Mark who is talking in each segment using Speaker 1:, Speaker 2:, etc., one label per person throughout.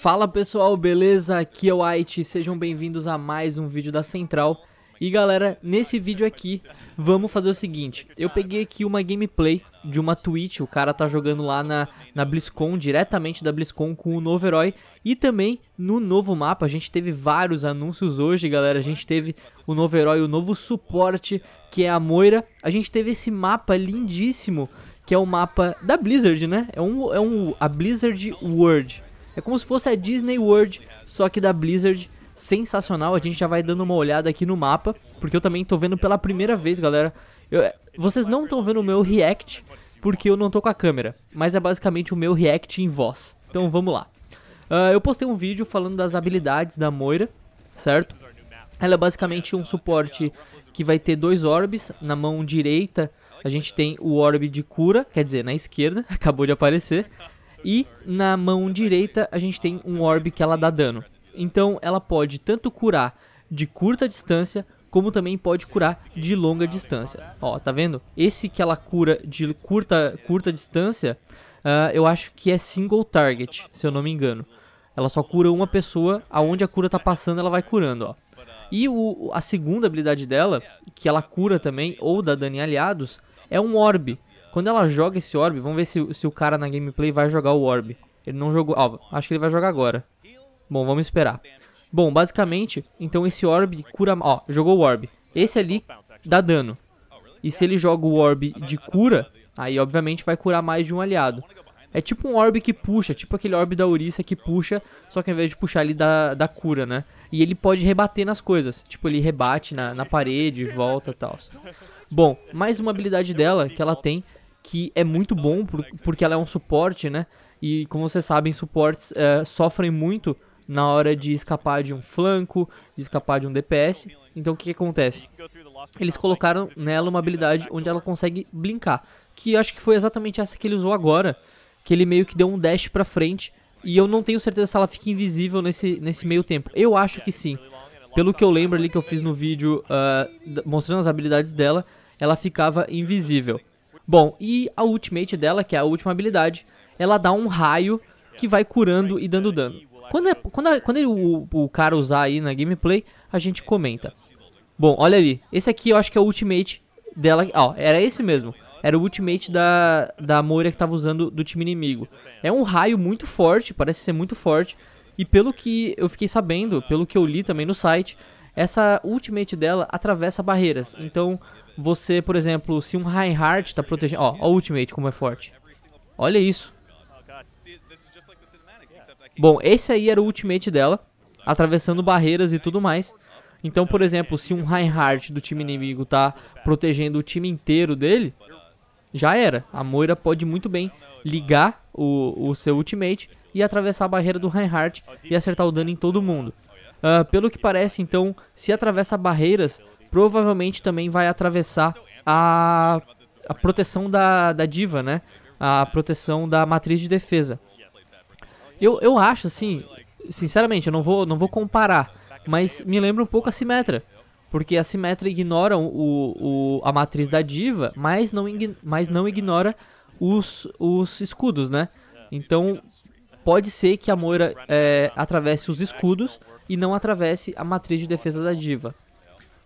Speaker 1: Fala pessoal, beleza? Aqui é o Aiti, sejam bem-vindos a mais um vídeo da Central. E galera, nesse vídeo aqui, vamos fazer o seguinte, eu peguei aqui uma gameplay de uma Twitch, o cara tá jogando lá na, na BlizzCon, diretamente da BlizzCon com o novo herói, e também no novo mapa, a gente teve vários anúncios hoje, galera, a gente teve o novo herói, o novo suporte, que é a Moira, a gente teve esse mapa lindíssimo, que é o mapa da Blizzard, né? É um, é um a Blizzard World, é como se fosse a Disney World, só que da Blizzard. Sensacional, a gente já vai dando uma olhada aqui no mapa, porque eu também tô vendo pela primeira vez, galera. Eu, vocês não estão vendo o meu react, porque eu não tô com a câmera, mas é basicamente o meu react em voz. Então vamos lá. Uh, eu postei um vídeo falando das habilidades da Moira, certo? Ela é basicamente um suporte que vai ter dois orbes. Na mão direita a gente tem o orbe de cura, quer dizer, na esquerda, acabou de aparecer. E na mão direita a gente tem um orb que ela dá dano. Então ela pode tanto curar de curta distância como também pode curar de longa distância. Ó, tá vendo? Esse que ela cura de curta, curta distância, uh, eu acho que é single target, se eu não me engano. Ela só cura uma pessoa, aonde a cura tá passando, ela vai curando, ó. E o, a segunda habilidade dela, que ela cura também, ou dá dano aliados, é um orb quando ela joga esse orb, vamos ver se, se o cara na gameplay vai jogar o orb. Ele não jogou... Ah, acho que ele vai jogar agora. Bom, vamos esperar. Bom, basicamente, então esse orb cura... Ó, jogou o orb. Esse ali dá dano. E se ele joga o orb de cura, aí obviamente vai curar mais de um aliado. É tipo um orb que puxa, tipo aquele orb da Ouriça que puxa, só que ao invés de puxar ele dá, dá cura, né? E ele pode rebater nas coisas, tipo ele rebate na, na parede, volta e tal. Bom, mais uma habilidade dela que ela tem que é muito bom por, porque ela é um suporte, né? E como vocês sabem, suportes eh, sofrem muito na hora de escapar de um flanco, de escapar de um DPS. Então o que, que acontece? Eles colocaram nela uma habilidade onde ela consegue blinkar, que acho que foi exatamente essa que ele usou agora, que ele meio que deu um dash pra frente, e eu não tenho certeza se ela fica invisível nesse, nesse meio tempo. Eu acho que sim. Pelo que eu lembro ali que eu fiz no vídeo uh, mostrando as habilidades dela, ela ficava invisível. Bom, e a ultimate dela, que é a última habilidade, ela dá um raio que vai curando e dando dano. Quando, é, quando, é, quando ele, o, o, cara usar aí na gameplay, a gente comenta. Bom, olha ali. Esse aqui eu acho que é o ultimate dela. Ó, era esse mesmo. Era o ultimate da, da Moira que tava usando do time inimigo. É um raio muito forte, parece ser muito forte. E pelo que eu fiquei sabendo, pelo que eu li também no site, essa ultimate dela atravessa barreiras. Então, você, por exemplo, se um Reinhardt tá protegendo... Ó, ó o Ultimate como é forte. Olha isso. Bom, esse aí era o Ultimate dela, atravessando barreiras e tudo mais. Então, por exemplo, se um Reinhardt do time inimigo tá protegendo o time inteiro dele, já era. A Moira pode muito bem ligar o, o seu ultimate e atravessar a barreira do Reinhardt e acertar o dano em todo mundo. Uh, pelo que parece, então, se atravessa barreiras, provavelmente também vai atravessar a, a proteção da, da diva, né? A proteção da matriz de defesa. Eu, eu acho, assim, sinceramente, eu não vou, não vou comparar, mas me lembra um pouco a Simetra. Porque a Simetra ignora o, o, a matriz da diva, mas não, mas não ignora os, os escudos, né? Então, pode ser que a Moira é, atravesse os escudos e não atravesse a matriz de defesa da diva.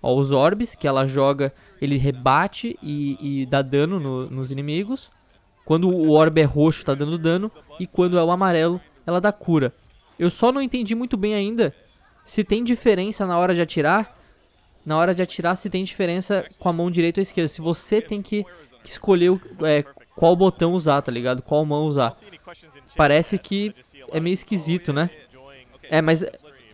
Speaker 1: Ó, os orbes que ela joga, ele rebate e, e dá dano no, nos inimigos. Quando o orbe é roxo, tá dando dano. E quando é o amarelo, ela dá cura. Eu só não entendi muito bem ainda se tem diferença na hora de atirar. Na hora de atirar, se tem diferença com a mão direita ou esquerda. Se você tem que, que escolher é, qual botão usar, tá ligado? Qual mão usar. Parece que é meio esquisito, né? É, mas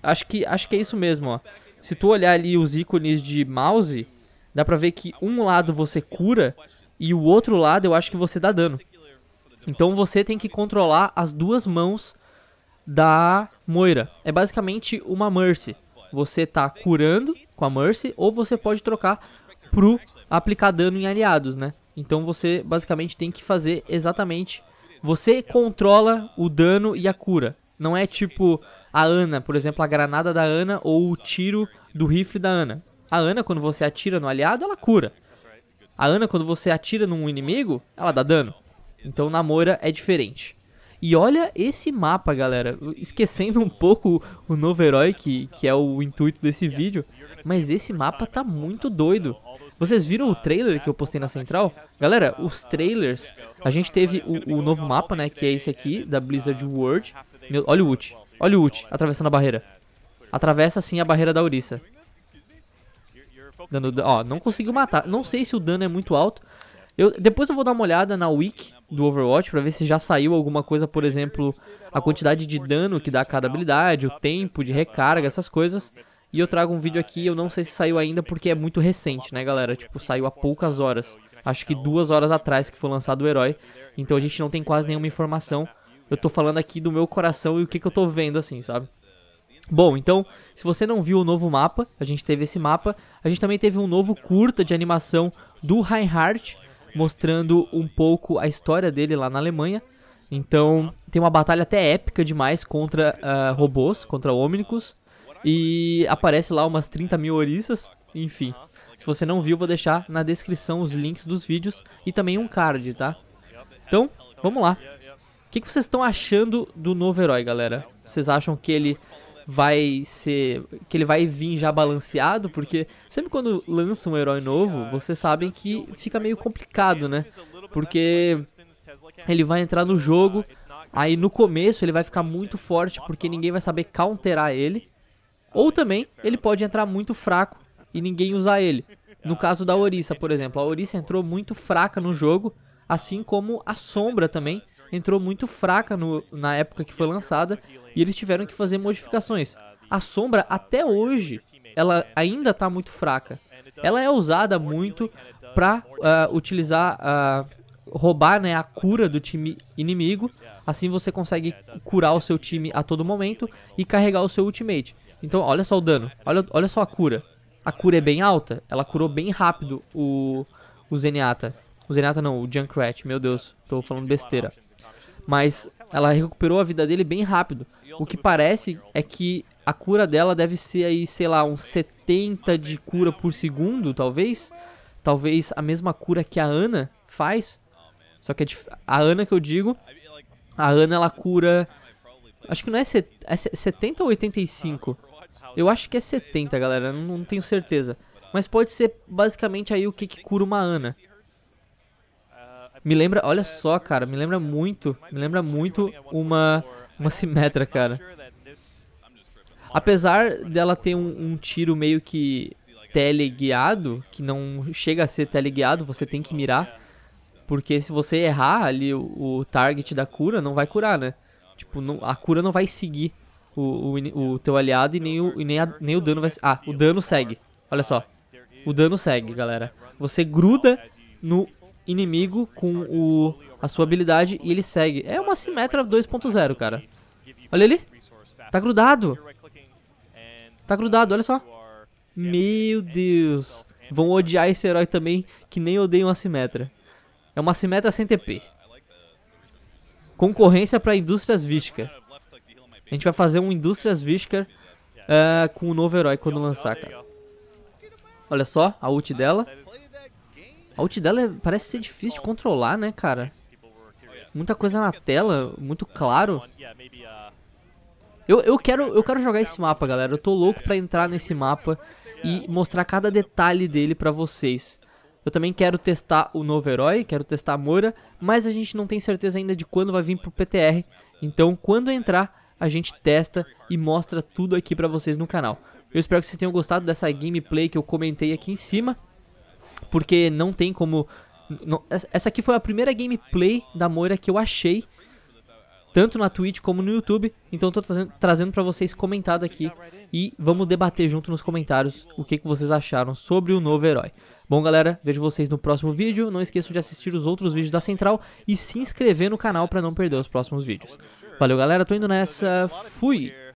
Speaker 1: acho que, acho que é isso mesmo, ó. Se tu olhar ali os ícones de mouse, dá pra ver que um lado você cura e o outro lado eu acho que você dá dano. Então você tem que controlar as duas mãos da Moira. É basicamente uma Mercy. Você tá curando com a Mercy ou você pode trocar pro aplicar dano em aliados, né? Então você basicamente tem que fazer exatamente... Você controla o dano e a cura. Não é tipo a Ana, por exemplo, a granada da Ana ou o tiro do rifle da Ana. A Ana, quando você atira no aliado, ela cura. A Ana, quando você atira num inimigo, ela dá dano. Então na Namora é diferente. E olha esse mapa, galera. Esquecendo um pouco o novo herói, que, que é o intuito desse vídeo. Mas esse mapa tá muito doido. Vocês viram o trailer que eu postei na central? Galera, os trailers. A gente teve o, o novo mapa, né? Que é esse aqui, da Blizzard World. Meu, olha o ult. Olha o ult, atravessando a barreira. Atravessa sim a barreira da Orisa. Dando, ó, não conseguiu matar. Não sei se o dano é muito alto. Eu, depois eu vou dar uma olhada na wiki do Overwatch pra ver se já saiu alguma coisa, por exemplo, a quantidade de dano que dá cada habilidade, o tempo de recarga, essas coisas. E eu trago um vídeo aqui, eu não sei se saiu ainda porque é muito recente, né, galera? Tipo, saiu há poucas horas. Acho que duas horas atrás que foi lançado o herói. Então a gente não tem quase nenhuma informação. Eu tô falando aqui do meu coração e o que, que eu tô vendo, assim, sabe? Bom, então, se você não viu o novo mapa, a gente teve esse mapa. A gente também teve um novo curta de animação do Reinhardt, mostrando um pouco a história dele lá na Alemanha. Então, tem uma batalha até épica demais contra uh, robôs, contra ômnicos. E aparece lá umas 30 mil oriças, enfim. Se você não viu, vou deixar na descrição os links dos vídeos e também um card, tá? Então, vamos lá. O que, que vocês estão achando do novo herói, galera? Vocês acham que ele vai ser. que ele vai vir já balanceado, porque sempre quando lança um herói novo, vocês sabem que fica meio complicado, né? Porque ele vai entrar no jogo, aí no começo ele vai ficar muito forte porque ninguém vai saber counterar ele. Ou também ele pode entrar muito fraco e ninguém usar ele. No caso da Orisa, por exemplo, a Orisa entrou muito fraca no jogo, assim como a Sombra também entrou muito fraca no, na época que foi lançada e eles tiveram que fazer modificações. A sombra até hoje ela ainda está muito fraca. Ela é usada muito para uh, ah, utilizar uh, roubar né, a cura do time inimigo. Assim você consegue curar o seu time a todo momento e carregar o seu ultimate. Então olha só o dano, olha, olha só a cura. A cura é bem alta, ela curou bem rápido o, o Zenyatta. O Zenyatta não, o Junkrat, meu Deus, tô falando besteira mas ela recuperou a vida dele bem rápido. O que parece é que a cura dela deve ser aí, sei lá, uns 70 de cura por segundo, talvez. Talvez a mesma cura que a Ana faz. Só que é a Ana que eu digo, a Ana ela cura. Acho que não é, é 70 ou 85. Eu acho que é 70, galera, não, não tenho certeza. Mas pode ser basicamente aí o que, que cura uma Ana. Me lembra, olha só, cara, me lembra muito, me lembra muito uma, uma Simetra, cara. Apesar dela ter um, um tiro meio que teleguiado, que não chega a ser teleguiado, você tem que mirar. Porque se você errar ali o, o target da cura, não vai curar, né? Tipo, não, a cura não vai seguir o, o, o teu aliado e nem o, e nem, a, nem o dano vai... Ah, o dano segue. Olha só. O dano segue, galera. Você gruda no inimigo com o, a sua habilidade e ele segue. É uma Simetra 2.0, cara. Olha ali. Tá grudado. Tá grudado, olha só. Meu Deus. Vão odiar esse herói também, que nem odeiam a Simetra. É uma Simetra sem TP. Concorrência para Indústrias Vishkar. A gente vai fazer um Indústrias Vishkar uh, eh, com o um novo herói quando lançar, cara. Olha só a ult dela. A ult dela é, parece ser difícil de controlar, né, cara? Muita coisa na tela, muito claro. Eu, eu, quero, eu quero jogar esse mapa, galera. Eu tô louco pra entrar nesse mapa e mostrar cada detalhe dele pra vocês. Eu também quero testar o novo herói, quero testar a Moira, mas a gente não tem certeza ainda de quando vai vir pro PTR. Então, quando entrar, a gente testa e mostra tudo aqui pra vocês no canal. Eu espero que vocês tenham gostado dessa gameplay que eu comentei aqui em cima. Porque não tem como. Não, essa aqui foi a primeira gameplay da Moira que eu achei. Tanto na Twitch como no YouTube. Então estou trazendo, trazendo para vocês comentado aqui. E vamos debater junto nos comentários o que, que vocês acharam sobre o novo herói. Bom, galera, vejo vocês no próximo vídeo. Não esqueçam de assistir os outros vídeos da Central e se inscrever no canal para não perder os próximos vídeos. Valeu, galera. Tô indo nessa. Fui!